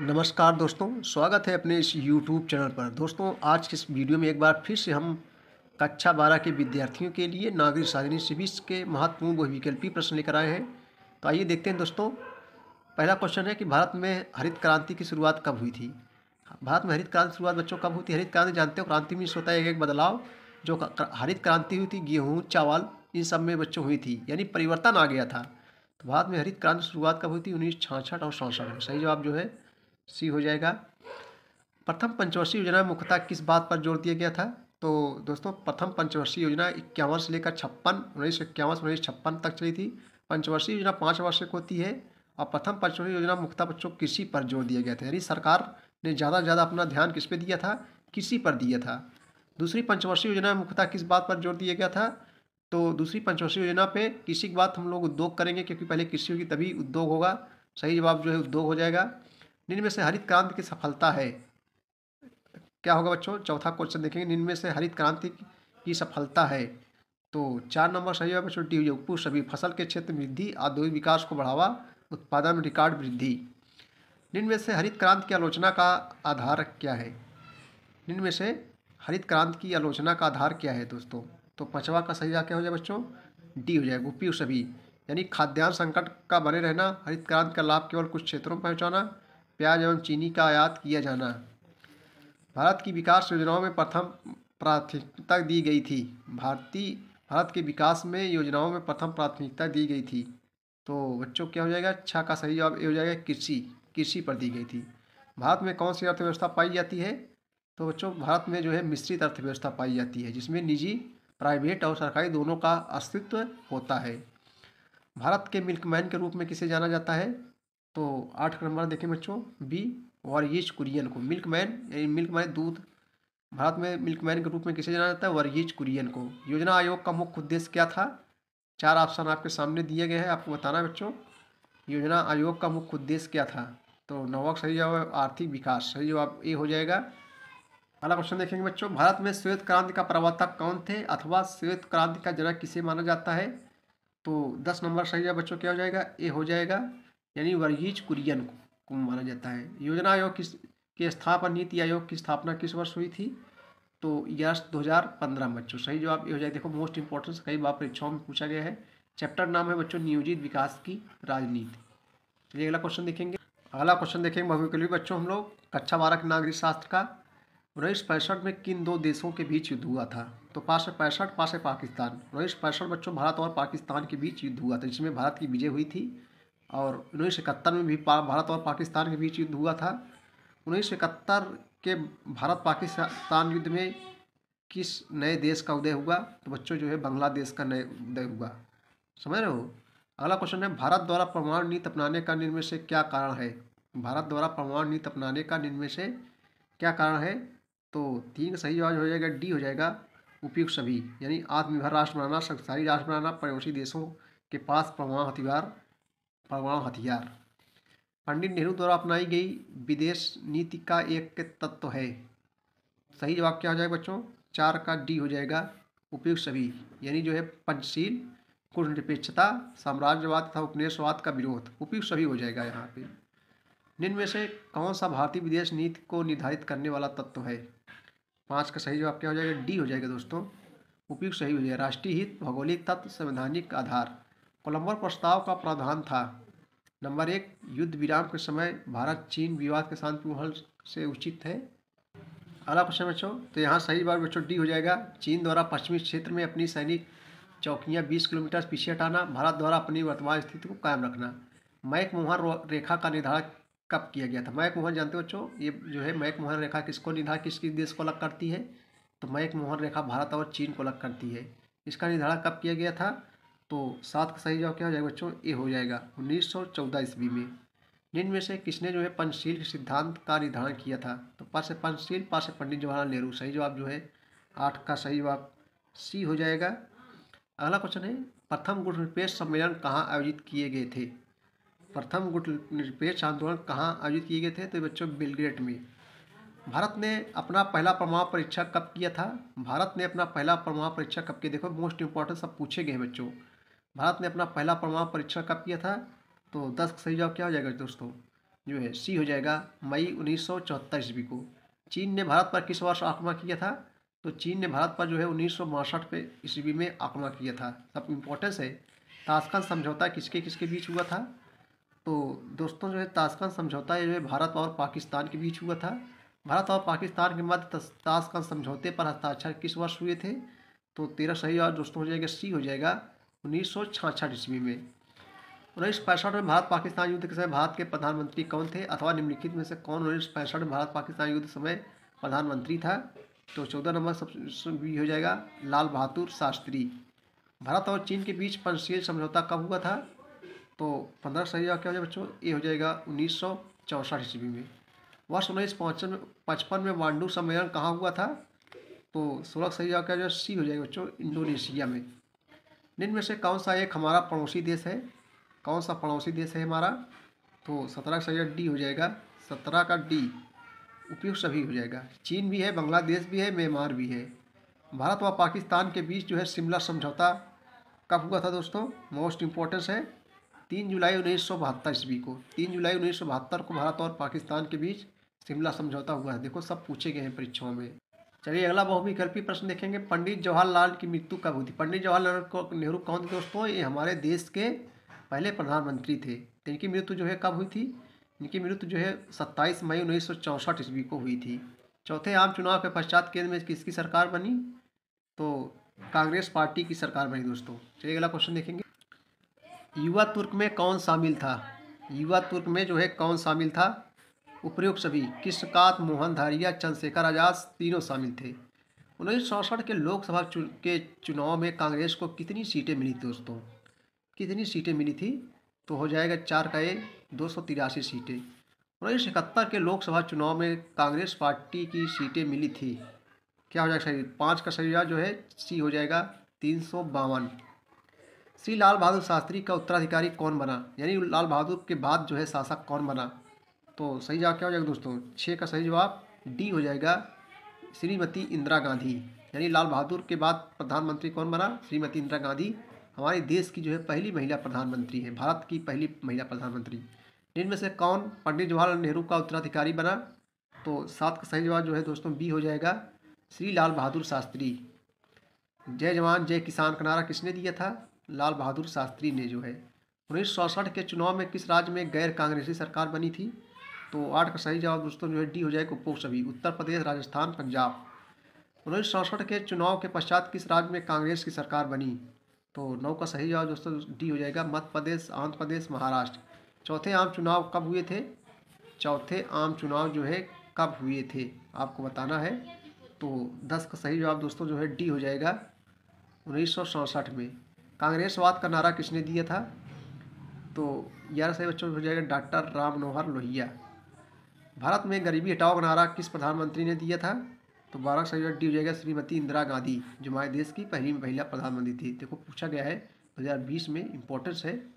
नमस्कार दोस्तों स्वागत है अपने इस YouTube चैनल पर दोस्तों आज के इस वीडियो में एक बार फिर से हम कक्षा बारह के विद्यार्थियों के लिए नागरिक साधनी सिविक्स के महत्वपूर्ण वैकल्पिक प्रश्न लेकर आए हैं तो आइए देखते हैं दोस्तों पहला क्वेश्चन है कि भारत में हरित क्रांति की शुरुआत कब हुई थी भारत में हरित क्रांति शुरुआत बच्चों कब हुई थी हरित क्रांति जानते हो क्रांति में होता है एक एक बदलाव जो हरित क्रांति हुई थी गेहूँ चावल इन सब में बच्चों हुई थी यानी परिवर्तन आ गया था तो भारत में हरित क्रांति शुरुआत कब हुई थी उन्नीस और सड़सठ सही जवाब जो है सी हो जाएगा प्रथम पंचवर्षीय योजना मुख्यतः किस बात पर जोर दिया गया था तो दोस्तों प्रथम पंचवर्षीय योजना इक्यावन से लेकर छप्पन उन्नीस सौ इक्यावन से उन्नीस छप्पन तक चली थी पंचवर्षीय योजना पाँच वर्ष वार्षिक होती है और प्रथम पंचवर्षीय योजना मुख्यतः बच्चों कृषि पर जोर दिया गया था यानी सरकार ने ज़्यादा से ज़्यादा अपना ध्यान किस पर दिया था कृषि पर दिया था दूसरी पंचवर्षीय योजना में मुख्यतः किस बात पर जोर दिया गया था तो दूसरी पंचवर्षीय योजना पे कृषि की बात हम लोग उद्योग करेंगे क्योंकि पहले कृषि होगी तभी उद्योग होगा सही जवाब जो है उद्योग हो जाएगा में से हरित क्रांति की सफलता है क्या होगा बच्चों चौथा क्वेश्चन देखेंगे निम्न से हरित क्रांति की सफलता है तो चार नंबर सही है बच्चों डी योगपुर सभी फसल के क्षेत्र में वृद्धि औद्योगिक विकास को बढ़ावा उत्पादन में रिकॉर्ड वृद्धि निम्न में से हरित क्रांति की आलोचना का आधार क्या है निन्न में से हरित क्रांति की आलोचना का आधार क्या है दोस्तों तो पचवा का सही क्या हो जाए बच्चों डी हो जाए गुप्पी सभी यानी खाद्यान्न संकट का बने रहना हरित क्रांति का लाभ केवल कुछ क्षेत्रों में पहुँचाना प्याज एवं चीनी का आयात किया जाना भारत की विकास योजनाओं में प्रथम प्राथमिकता दी गई थी भारतीय भारत के विकास में योजनाओं में प्रथम प्राथमिकता दी गई थी तो बच्चों क्या हो जाएगा अच्छा का सही जवाब ये हो जाएगा कृषि कृषि पर दी गई थी भारत में कौन सी अर्थव्यवस्था पाई जाती है तो बच्चों भारत में जो है मिश्रित अर्थव्यवस्था पाई जाती है जिसमें निजी प्राइवेट और सरकारी दोनों का अस्तित्व होता है भारत के मिल्कमैन के रूप में किसे जाना जाता है तो आठ नंबर देखें बच्चों बी वर्गीज कुरियन को मिल्क मैन मिल्क मैन दूध भारत में मिल्क मैन के रूप में किसे जाना जाता है वर्गीज कुरियन को योजना आयोग का मुख्य उद्देश्य क्या था चार ऑप्शन आपके सामने दिए गए हैं आपको बताना बच्चों योजना आयोग का मुख्य उद्देश्य क्या था तो नवक सही जवाब आर्थिक विकास सही जवाब ए हो जाएगा अगला क्वेश्चन देखेंगे बच्चों भारत में श्वेत क्रांति का प्रवर्तक कौन थे अथवा श्वेत क्रांति का जनक किसे माना जाता है तो दस नंबर सही जवाब बच्चों क्या हो जाएगा ए हो जाएगा यानी वर्गीज कुरियन को माना जाता है योजना आयोग किस की स्थापना नीति आयोग की स्थापना किस वर्ष हुई थी तो यस 2015 बच्चों तो सही जवाब ये हो जाए देखो मोस्ट इंपॉर्टेंट कई बार परीक्षाओं में पूछा गया है चैप्टर नाम है बच्चों नियोजित विकास की राजनीति चलिए अगला क्वेश्चन देखेंगे अगला क्वेश्चन देखेंगे भव्य कल बच्चों हम लोग कक्षा बारह के नागरिक शास्त्र का उन्नीस पैंसठ में किन दो देशों के बीच युद्ध हुआ था तो पाँच सौ पैंसठ पाँच सौ पाकिस्तान उन्नीस पैंसठ बच्चों भारत और पाकिस्तान के बीच युद्ध हुआ था जिसमें भारत की विजय हुई थी और उन्नीस इकहत्तर में भी भारत और पाकिस्तान के बीच युद्ध हुआ था उन्नीस इकहत्तर के भारत पाकिस्तान युद्ध में किस नए देश का उदय हुआ तो बच्चों जो है बांग्लादेश का नए उदय हुआ समझ रहे हो अगला क्वेश्चन है भारत द्वारा परमाणु नीति अपनाने का निर्णय से क्या कारण है भारत द्वारा परमाणु नीति अपनाने का निर्णय से क्या कारण है तो तीन सही जवाब हो जाएगा डी हो जाएगा उपयुक्त सभी यानी आत्मनिर्भर राष्ट्र बनाना शक्तिशाली राष्ट्र बनाना पड़ोसी देशों के पास परमाणु हथियार परमाणु हथियार पंडित नेहरू द्वारा अपनाई गई विदेश नीति का एक तत्व है सही जवाब क्या हो जाएगा बच्चों चार का डी हो जाएगा उपयुक्त सभी यानी जो है पंचशील कुलनिरपेक्षता साम्राज्यवाद तथा उपनिवेशवाद का विरोध उपयुक्त सभी हो जाएगा यहाँ पे निम्न में से कौन सा भारतीय विदेश नीति को निर्धारित करने वाला तत्व है पाँच का सही जवाब क्या हो जाएगा डी हो जाएगा दोस्तों उपयुक्त सही हो जाएगा राष्ट्रीय हित भौगोलिक तत्व संवैधानिक आधार प्लम्बर प्रस्ताव का प्रावधान था नंबर एक युद्ध विराम के समय भारत चीन विवाद के शांति माहौल से उचित है अगला क्वेश्चन बच्चों तो यहाँ सही बार बच्चों डी हो जाएगा चीन द्वारा पश्चिमी क्षेत्र में अपनी सैनिक चौकियाँ बीस किलोमीटर पीछे हटाना भारत द्वारा अपनी वर्तमान स्थिति को कायम रखना मैक मोहन रेखा का निर्धारण कब किया गया था मैक मोहन जानते हो बच्चों ये जो है मैक मोहन रेखा किसको निर्धारण किस किस देश को अलग करती है तो मैक मोहन रेखा भारत और चीन को अलग करती है इसका निर्धारण कब किया गया था तो सात का सही जवाब क्या हो जाएगा बच्चों ए हो जाएगा उन्नीस सौ चौदह ईस्वी में निम्न में से किसने जो है पंचशील के सिद्धांत का निर्धारण किया था तो पास से पंचशील पास से पंडित जवाहरलाल नेहरू सही जवाब जो है आठ का सही जवाब सी हो जाएगा अगला क्वेश्चन है प्रथम गुट निरपेक्ष सम्मेलन कहाँ आयोजित किए गए थे प्रथम गुट निरपेक्ष आंदोलन कहाँ आयोजित किए गए थे तो बच्चों बिलग्रेट में भारत ने अपना पहला परमाणु परीक्षा कब किया था भारत ने अपना पहला परमाणु परीक्षा कब किया देखो मोस्ट इंपॉर्टेंट सब पूछे गए बच्चों भारत ने अपना पहला परमाणु परीक्षण कब किया था तो दस का सही जवाब क्या हो जाएगा दोस्तों जो है सी हो जाएगा मई उन्नीस सौ ईस्वी को चीन ने भारत पर किस वर्ष आक्रमण किया था तो चीन ने भारत पर जो है उन्नीस सौ बासठ पे ईस्वी में आक्रमण किया था सब इम्पोर्टेंस है ताशकंद समझौता किसके किसके बीच हुआ था तो दोस्तों जो है ताशकंद समझौता जो है भारत और पाकिस्तान के बीच हुआ था भारत और पाकिस्तान के मध्य ताशकंद समझौते पर हस्ताक्षर किस वर्ष हुए थे तो तेरह सही और दोस्तों हो जाएगा सी हो जाएगा उन्नीस सौ छाछठ ईस्वी में उन्नीस पैंसठ में भारत पाकिस्तान युद्ध के समय भारत के प्रधानमंत्री कौन थे अथवा निम्नलिखित में से कौन उन्नीस पैंसठ में भारत पाकिस्तान युद्ध समय प्रधानमंत्री था तो चौदह नंबर सब भी हो जाएगा लाल बहादुर शास्त्री भारत और चीन के बीच पंचशील समझौता कब हुआ था तो पंद्रह सही क्या हो जाएगा बच्चों ये हो जाएगा उन्नीस सौ चौंसठ ईस्वी में वर्ष उन्नीस पचपन पचपन में वांडू सम्मेलन कहाँ हुआ था तो सोलह सही क्या हो जाएगा सी हो जाएगा बच्चों इंडोनेशिया में निम्न में से कौन सा एक हमारा पड़ोसी देश है कौन सा पड़ोसी देश है हमारा तो सत्रह का सही डी हो जाएगा सत्रह का डी उपयुक्त सभी हो जाएगा चीन भी है बांग्लादेश भी है म्यांमार भी है भारत व पाकिस्तान के बीच जो है शिमला समझौता कब हुआ था दोस्तों मोस्ट इम्पोर्टेंस है तीन जुलाई उन्नीस सौ बहत्तर ईस्वी को तीन जुलाई उन्नीस सौ बहत्तर को भारत और पाकिस्तान के बीच शिमला समझौता हुआ है देखो सब पूछे गए हैं परीक्षाओं में चलिए अगला बहुविकल्पी प्रश्न देखेंगे पंडित जवाहरलाल की मृत्यु कब हुई थी पंडित जवाहरलाल नेहरू कौन थे दोस्तों ये हमारे देश के पहले प्रधानमंत्री थे तो इनकी मृत्यु जो है कब हुई थी इनकी मृत्यु जो है सत्ताईस मई उन्नीस सौ चौंसठ ईस्वी को हुई थी चौथे आम चुनाव के पश्चात केंद्र में किसकी सरकार बनी तो कांग्रेस पार्टी की सरकार बनी दोस्तों चलिए अगला क्वेश्चन देखेंगे युवा तुर्क में कौन शामिल था युवा तुर्क में जो है कौन शामिल था उपयोग सभी कृष्णकांत मोहन धारिया चंद्रशेखर आजाद तीनों शामिल थे उन्नीस सौ के लोकसभा चु, के चुनाव में कांग्रेस को कितनी सीटें मिली दोस्तों कितनी सीटें मिली थी तो हो जाएगा चार का ए दो सौ तिरासी सीटें उन्नीस इकहत्तर के लोकसभा चुनाव में कांग्रेस पार्टी की सीटें मिली थी क्या हो जाएगा सही पाँच का सही जो है सी हो जाएगा तीन सौ बावन श्री लाल बहादुर शास्त्री का उत्तराधिकारी कौन बना यानी लाल बहादुर के बाद जो है शासक कौन बना तो सही जवाब क्या हो जाएगा दोस्तों छः का सही जवाब डी हो जाएगा श्रीमती इंदिरा गांधी यानी लाल बहादुर के बाद प्रधानमंत्री कौन बना श्रीमती इंदिरा गांधी हमारे देश की जो है पहली महिला प्रधानमंत्री है भारत की पहली महिला प्रधानमंत्री इनमें से कौन पंडित जवाहरलाल नेहरू का उत्तराधिकारी बना तो सात का सही जवाब जो है दोस्तों बी हो जाएगा श्री लाल बहादुर शास्त्री जय जवान जय किसान का नारा किसने दिया था लाल बहादुर शास्त्री ने जो है उन्नीस के चुनाव में किस राज्य में गैर कांग्रेसी सरकार बनी थी तो आठ का सही जवाब दोस्तों जो है डी हो जाएगा उपभोग सभी उत्तर प्रदेश राजस्थान पंजाब उन्नीस सौ के चुनाव के पश्चात किस राज्य में कांग्रेस की सरकार बनी तो नौ का सही जवाब दोस्तों डी हो जाएगा मध्य प्रदेश आंध्र प्रदेश महाराष्ट्र चौथे आम चुनाव कब हुए थे चौथे आम चुनाव जो है कब हुए थे आपको बताना है तो दस का सही जवाब दोस्तों जो है डी हो जाएगा उन्नीस में कांग्रेसवाद का नारा किसने दिया था तो ग्यारह सही बच्चों हो जाएगा डॉक्टर राम मनोहर लोहिया भारत में गरीबी हटाओ का नारा किस प्रधानमंत्री ने दिया था तो बारह सही हो जाएगा श्रीमती इंदिरा गांधी जो हमारे देश की पहली महिला प्रधानमंत्री थी देखो पूछा गया है 2020 में इम्पोर्टेंस है